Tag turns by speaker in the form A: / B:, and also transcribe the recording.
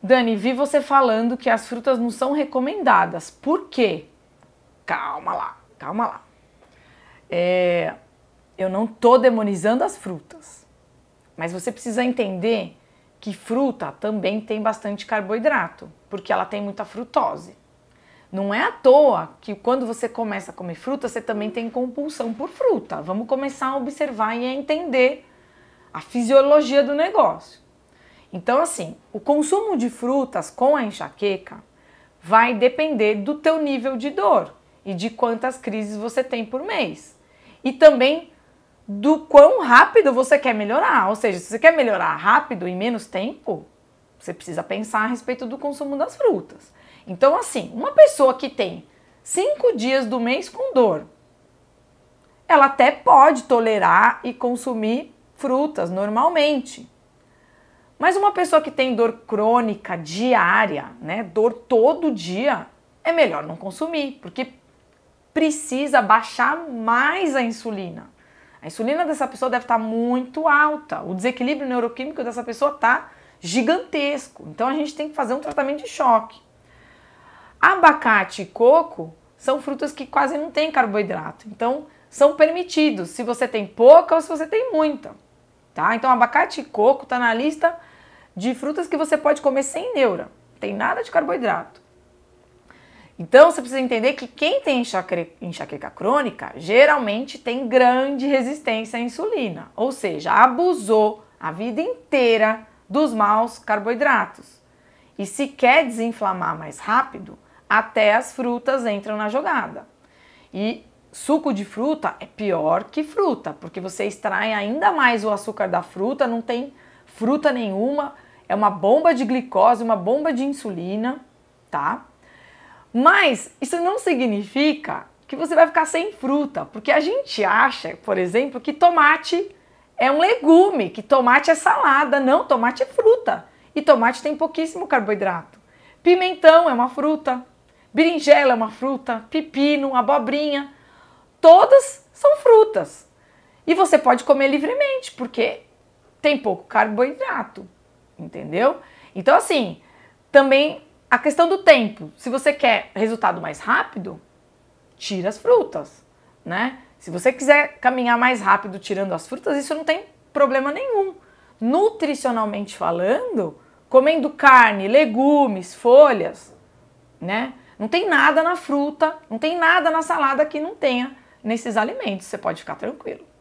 A: Dani, vi você falando que as frutas não são recomendadas. Por quê? Calma lá, calma lá. É, eu não tô demonizando as frutas, mas você precisa entender que fruta também tem bastante carboidrato, porque ela tem muita frutose. Não é à toa que quando você começa a comer fruta, você também tem compulsão por fruta. Vamos começar a observar e a entender a fisiologia do negócio. Então, assim, o consumo de frutas com a enxaqueca vai depender do teu nível de dor e de quantas crises você tem por mês. E também do quão rápido você quer melhorar. Ou seja, se você quer melhorar rápido e menos tempo, você precisa pensar a respeito do consumo das frutas. Então, assim, uma pessoa que tem cinco dias do mês com dor, ela até pode tolerar e consumir frutas normalmente. Mas uma pessoa que tem dor crônica diária, né, dor todo dia, é melhor não consumir, porque precisa baixar mais a insulina. A insulina dessa pessoa deve estar muito alta, o desequilíbrio neuroquímico dessa pessoa está gigantesco. Então a gente tem que fazer um tratamento de choque. Abacate e coco são frutas que quase não têm carboidrato, então são permitidos se você tem pouca ou se você tem muita tá? Então abacate e coco tá na lista de frutas que você pode comer sem neura. tem nada de carboidrato. Então você precisa entender que quem tem enxaqueca, enxaqueca crônica geralmente tem grande resistência à insulina, ou seja, abusou a vida inteira dos maus carboidratos. E se quer desinflamar mais rápido, até as frutas entram na jogada. E Suco de fruta é pior que fruta, porque você extrai ainda mais o açúcar da fruta, não tem fruta nenhuma, é uma bomba de glicose, uma bomba de insulina, tá? Mas isso não significa que você vai ficar sem fruta, porque a gente acha, por exemplo, que tomate é um legume, que tomate é salada, não, tomate é fruta. E tomate tem pouquíssimo carboidrato. Pimentão é uma fruta, berinjela é uma fruta, pepino, abobrinha, todas são frutas. E você pode comer livremente, porque tem pouco carboidrato, entendeu? Então, assim, também a questão do tempo. Se você quer resultado mais rápido, tira as frutas, né? Se você quiser caminhar mais rápido tirando as frutas, isso não tem problema nenhum. Nutricionalmente falando, comendo carne, legumes, folhas, né? Não tem nada na fruta, não tem nada na salada que não tenha nesses alimentos, você pode ficar tranquilo.